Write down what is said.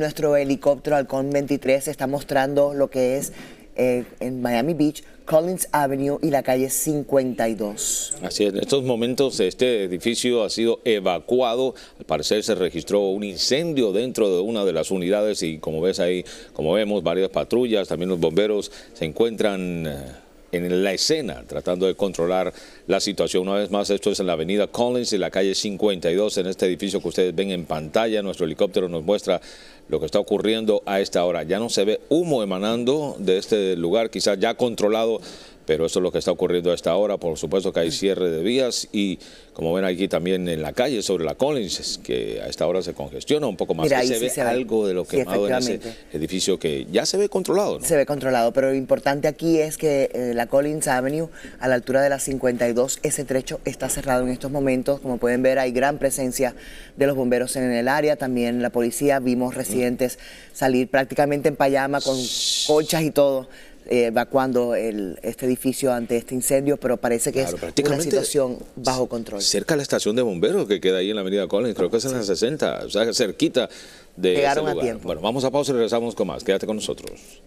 nuestro helicóptero Halcón 23 está mostrando lo que es eh, en Miami Beach, Collins Avenue y la calle 52. Así es, en estos momentos este edificio ha sido evacuado, al parecer se registró un incendio dentro de una de las unidades y como ves ahí, como vemos, varias patrullas, también los bomberos se encuentran eh, en la escena, tratando de controlar la situación. Una vez más, esto es en la avenida Collins y la calle 52, en este edificio que ustedes ven en pantalla. Nuestro helicóptero nos muestra lo que está ocurriendo a esta hora. Ya no se ve humo emanando de este lugar, quizás ya controlado pero eso es lo que está ocurriendo a esta hora. Por supuesto que hay cierre de vías y como ven aquí también en la calle sobre la Collins, que a esta hora se congestiona un poco más. se, ve algo de lo que quemado en ese edificio que ya se ve controlado. Se ve controlado, pero lo importante aquí es que eh, la Collins Avenue a la altura de la 52, ese trecho está cerrado en estos momentos. Como pueden ver, hay gran presencia de los bomberos en el área, también la policía. Vimos residentes salir prácticamente en payama con colchas y todo eh, evacuando el, este edificio ante este incendio, pero parece que es una situación bajo control. Cerca de la estación de bomberos que queda ahí en la avenida Collins, creo que es en la 60, o sea, cerquita de a tiempo. Bueno, vamos a pausa y regresamos con más. Quédate con nosotros.